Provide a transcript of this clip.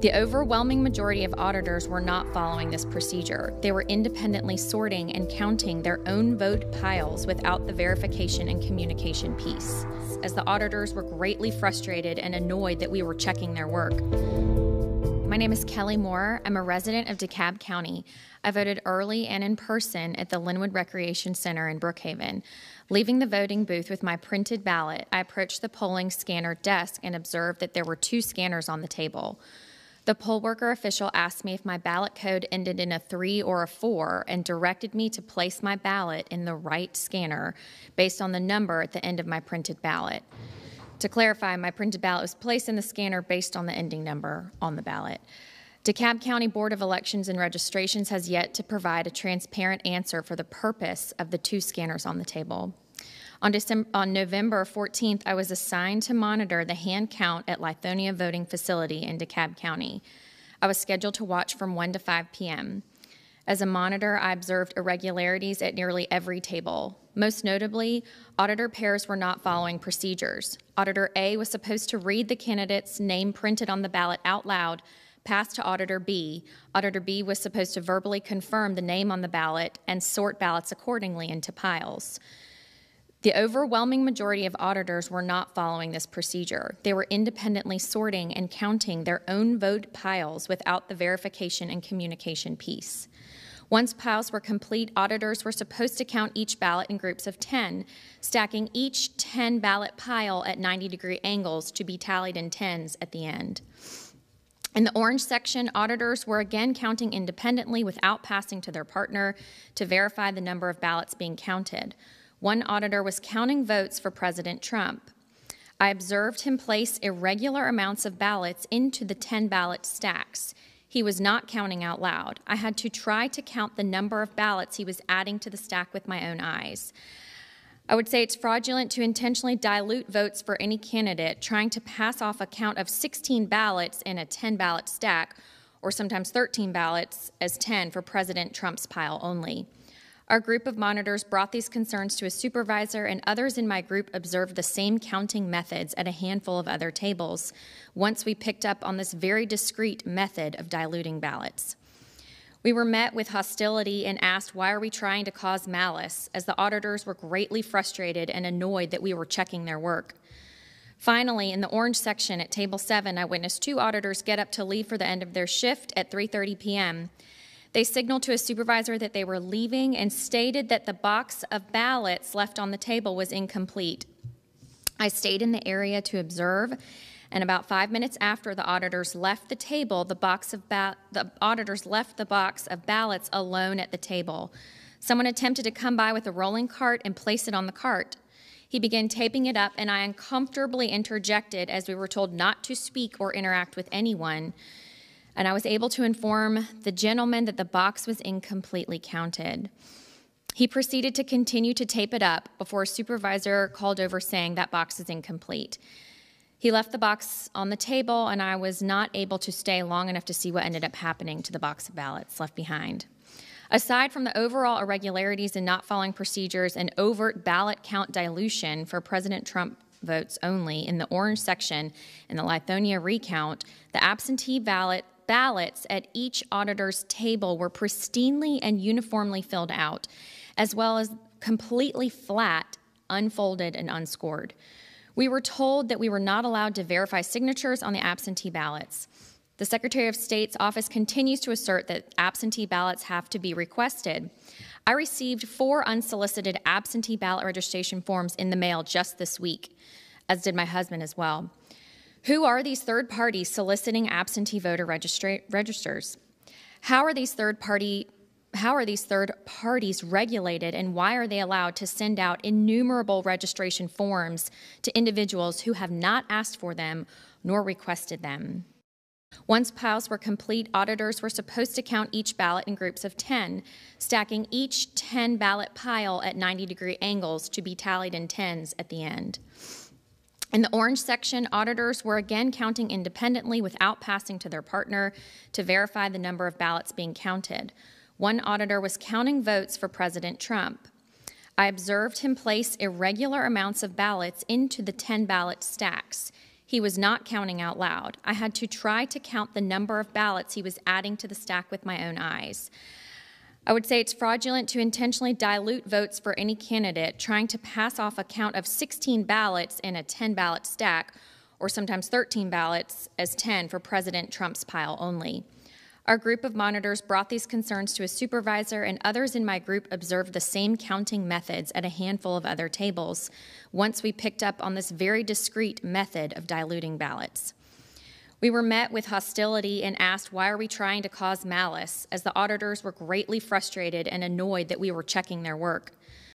The overwhelming majority of auditors were not following this procedure. They were independently sorting and counting their own vote piles without the verification and communication piece, as the auditors were greatly frustrated and annoyed that we were checking their work. My name is Kelly Moore. I'm a resident of DeKalb County. I voted early and in person at the Linwood Recreation Center in Brookhaven. Leaving the voting booth with my printed ballot, I approached the polling scanner desk and observed that there were two scanners on the table. The poll worker official asked me if my ballot code ended in a three or a four and directed me to place my ballot in the right scanner based on the number at the end of my printed ballot. To clarify, my printed ballot was placed in the scanner based on the ending number on the ballot. DeKalb County Board of Elections and Registrations has yet to provide a transparent answer for the purpose of the two scanners on the table. On, December, on November 14th, I was assigned to monitor the hand count at Lithonia Voting Facility in DeKalb County. I was scheduled to watch from 1 to 5 p.m. As a monitor, I observed irregularities at nearly every table. Most notably, auditor pairs were not following procedures. Auditor A was supposed to read the candidate's name printed on the ballot out loud, pass to Auditor B. Auditor B was supposed to verbally confirm the name on the ballot and sort ballots accordingly into piles. The overwhelming majority of auditors were not following this procedure. They were independently sorting and counting their own vote piles without the verification and communication piece. Once piles were complete, auditors were supposed to count each ballot in groups of 10, stacking each 10 ballot pile at 90 degree angles to be tallied in tens at the end. In the orange section, auditors were again counting independently without passing to their partner to verify the number of ballots being counted. One auditor was counting votes for President Trump. I observed him place irregular amounts of ballots into the 10 ballot stacks. He was not counting out loud. I had to try to count the number of ballots he was adding to the stack with my own eyes. I would say it's fraudulent to intentionally dilute votes for any candidate, trying to pass off a count of 16 ballots in a 10 ballot stack, or sometimes 13 ballots, as 10 for President Trump's pile only. Our group of monitors brought these concerns to a supervisor, and others in my group observed the same counting methods at a handful of other tables. Once we picked up on this very discreet method of diluting ballots. We were met with hostility and asked, Why are we trying to cause malice? as the auditors were greatly frustrated and annoyed that we were checking their work. Finally, in the orange section at table 7, I witnessed two auditors get up to leave for the end of their shift at 3:30 p.m. They signaled to a supervisor that they were leaving and stated that the box of ballots left on the table was incomplete. I stayed in the area to observe, and about five minutes after the auditors left the table, the box of ba- the auditors left the box of ballots alone at the table. Someone attempted to come by with a rolling cart and place it on the cart. He began taping it up, and I uncomfortably interjected as we were told not to speak or interact with anyone and I was able to inform the gentleman that the box was incompletely counted. He proceeded to continue to tape it up before a supervisor called over saying that box is incomplete. He left the box on the table, and I was not able to stay long enough to see what ended up happening to the box of ballots left behind. Aside from the overall irregularities in not following procedures and overt ballot count dilution for President Trump votes only in the orange section in the Lithonia recount, the absentee ballot ballots at each auditor's table were pristinely and uniformly filled out, as well as completely flat, unfolded, and unscored. We were told that we were not allowed to verify signatures on the absentee ballots. The Secretary of State's office continues to assert that absentee ballots have to be requested. I received four unsolicited absentee ballot registration forms in the mail just this week, as did my husband as well. Who are these third parties soliciting absentee voter registra- registers? How are these third party how are these third parties regulated and why are they allowed to send out innumerable registration forms to individuals who have not asked for them nor requested them? Once piles were complete, auditors were supposed to count each ballot in groups of 10, stacking each 10 ballot pile at 90 degree angles to be tallied in tens at the end. In the orange section, auditors were again counting independently without passing to their partner to verify the number of ballots being counted. One auditor was counting votes for President Trump. I observed him place irregular amounts of ballots into the 10 ballot stacks. He was not counting out loud. I had to try to count the number of ballots he was adding to the stack with my own eyes. I would say it's fraudulent to intentionally dilute votes for any candidate, trying to pass off a count of 16 ballots in a 10 ballot stack, or sometimes 13 ballots as 10 for President Trump's pile only. Our group of monitors brought these concerns to a supervisor, and others in my group observed the same counting methods at a handful of other tables once we picked up on this very discreet method of diluting ballots. We were met with hostility and asked, why are we trying to cause malice, as the auditors were greatly frustrated and annoyed that we were checking their work.